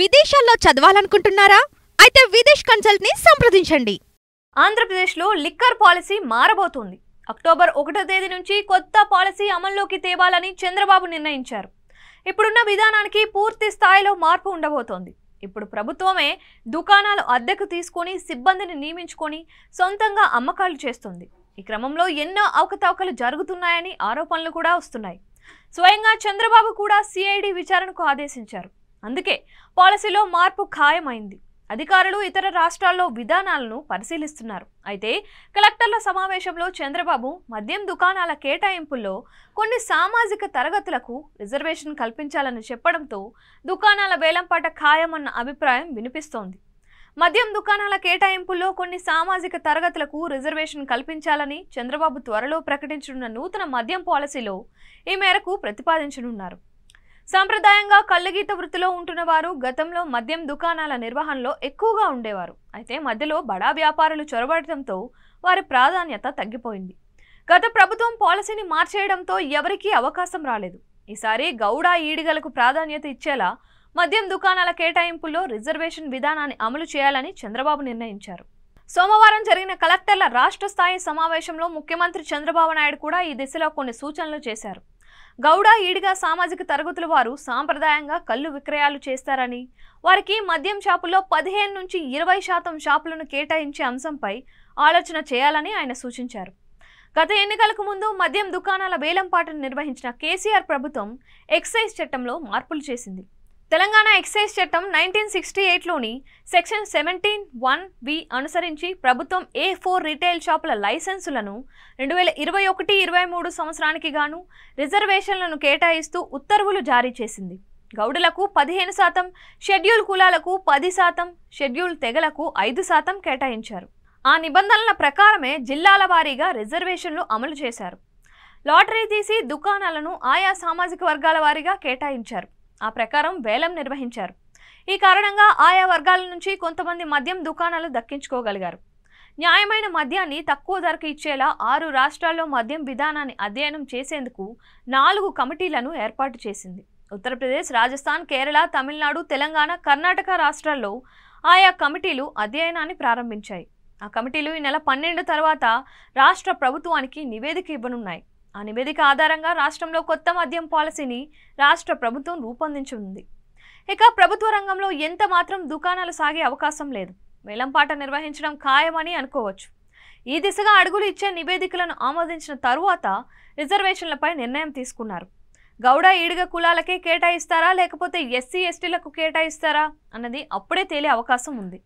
విదేశాల్లో చదవాలనుకుంటున్నారా అయితే విదేశ్ కన్సల్ట్ ని సంప్రదించండి ఆంధ్రప్రదేశ్లో లిక్కర్ పాలసీ మారబోతోంది అక్టోబర్ ఒకటో తేదీ నుంచి కొత్త పాలసీ అమల్లోకి తేవాలని చంద్రబాబు నిర్ణయించారు ఇప్పుడున్న విధానానికి పూర్తి స్థాయిలో మార్పు ఉండబోతోంది ఇప్పుడు ప్రభుత్వమే దుకాణాలు అద్దెకు తీసుకొని సిబ్బందిని నియమించుకొని సొంతంగా అమ్మకాలు చేస్తుంది ఈ క్రమంలో ఎన్నో అవకతవకలు జరుగుతున్నాయని ఆరోపణలు కూడా వస్తున్నాయి స్వయంగా చంద్రబాబు కూడా సిఐడి విచారణకు ఆదేశించారు అందుకే పాలసీలో మార్పు ఖాయమైంది అధికారులు ఇతర రాష్ట్రాల్లో విధానాలను పరిశీలిస్తున్నారు అయితే కలెక్టర్ల సమావేశంలో చంద్రబాబు మద్యం దుకాణాల కేటాయింపుల్లో కొన్ని సామాజిక తరగతులకు రిజర్వేషన్ కల్పించాలని చెప్పడంతో దుకాణాల వేలంపాట ఖాయమన్న అభిప్రాయం వినిపిస్తోంది మద్యం దుకాణాల కేటాయింపుల్లో కొన్ని సామాజిక తరగతులకు రిజర్వేషన్ కల్పించాలని చంద్రబాబు త్వరలో ప్రకటించనున్న నూతన మద్యం పాలసీలో ఈ మేరకు ప్రతిపాదించనున్నారు సాంప్రదాయంగా కళ్ళగీత వృత్తిలో ఉంటున్న వారు గతంలో మద్యం దుకాణాల నిర్వహణలో ఎక్కువగా ఉండేవారు అయితే మధ్యలో బడా వ్యాపారులు చొరబడటంతో వారి ప్రాధాన్యత తగ్గిపోయింది గత ప్రభుత్వం పాలసీని మార్చేయడంతో ఎవరికీ అవకాశం రాలేదు ఈసారి గౌడా ఈడిగలకు ప్రాధాన్యత ఇచ్చేలా మద్యం దుకాణాల కేటాయింపుల్లో రిజర్వేషన్ విధానాన్ని అమలు చేయాలని చంద్రబాబు నిర్ణయించారు సోమవారం జరిగిన కలెక్టర్ల రాష్ట్ర స్థాయి సమావేశంలో ముఖ్యమంత్రి చంద్రబాబు నాయుడు కూడా ఈ దిశలో కొన్ని సూచనలు చేశారు గౌడ ఈడిగా సామాజిక తరగతుల వారు సాంప్రదాయంగా కళ్ళు విక్రయాలు చేస్తారని వారికి మద్యం షాపుల్లో పదిహేను నుంచి ఇరవై శాతం షాపులను కేటాయించే అంశంపై ఆలోచన చేయాలని ఆయన సూచించారు గత ఎన్నికలకు ముందు మద్యం దుకాణాల వేలంపాటను నిర్వహించిన కేసీఆర్ ప్రభుత్వం ఎక్సైజ్ చట్టంలో మార్పులు చేసింది తెలంగాణ ఎక్సైజ్ చట్టం నైన్టీన్ సిక్స్టీ ఎయిట్లోని సెక్షన్ సెవెంటీన్ వన్ వి అనుసరించి ప్రభుత్వం ఏ ఫోర్ రీటైల్ షాపుల లైసెన్సులను రెండు వేల ఇరవై ఒకటి ఇరవై మూడు సంవత్సరానికి గాను రిజర్వేషన్లను కేటాయిస్తూ ఉత్తర్వులు జారీ చేసింది గౌడులకు పదిహేను శాతం షెడ్యూల్ కులాలకు పది శాతం షెడ్యూల్ తెగలకు ఐదు శాతం కేటాయించారు ఆ నిబంధనల ప్రకారమే జిల్లాల వారీగా రిజర్వేషన్లు అమలు చేశారు లాటరీ తీసి దుకాణాలను ఆయా సామాజిక వర్గాల వారీగా కేటాయించారు ఆ ప్రకారం వేలం నిర్వహించారు ఈ కారణంగా ఆయా వర్గాల నుంచి కొంతమంది మద్యం దుకాణాలు దక్కించుకోగలిగారు న్యాయమైన మద్యాన్ని తక్కువ ధరకు ఇచ్చేలా ఆరు రాష్ట్రాల్లో మద్యం విధానాన్ని అధ్యయనం చేసేందుకు నాలుగు కమిటీలను ఏర్పాటు చేసింది ఉత్తరప్రదేశ్ రాజస్థాన్ కేరళ తమిళనాడు తెలంగాణ కర్ణాటక రాష్ట్రాల్లో ఆయా కమిటీలు అధ్యయనాన్ని ప్రారంభించాయి ఆ కమిటీలు ఈ నెల పన్నెండు తర్వాత రాష్ట్ర ప్రభుత్వానికి నివేదిక ఇవ్వనున్నాయి ఆ నివేదిక ఆధారంగా రాష్ట్రంలో కొత్త మద్యం పాలసీని రాష్ట్ర ప్రభుత్వం రూపొందించింది ఇక ప్రభుత్వ రంగంలో ఎంత మాత్రం దుకాణాలు సాగే అవకాశం లేదు వేలంపాట నిర్వహించడం ఖాయమని అనుకోవచ్చు ఈ దిశగా అడుగులు ఇచ్చే నివేదికలను ఆమోదించిన తరువాత రిజర్వేషన్లపై నిర్ణయం తీసుకున్నారు గౌడ ఈడుగ కులాలకే కేటాయిస్తారా లేకపోతే ఎస్సీ ఎస్టీలకు కేటాయిస్తారా అన్నది అప్పుడే తేలే అవకాశం ఉంది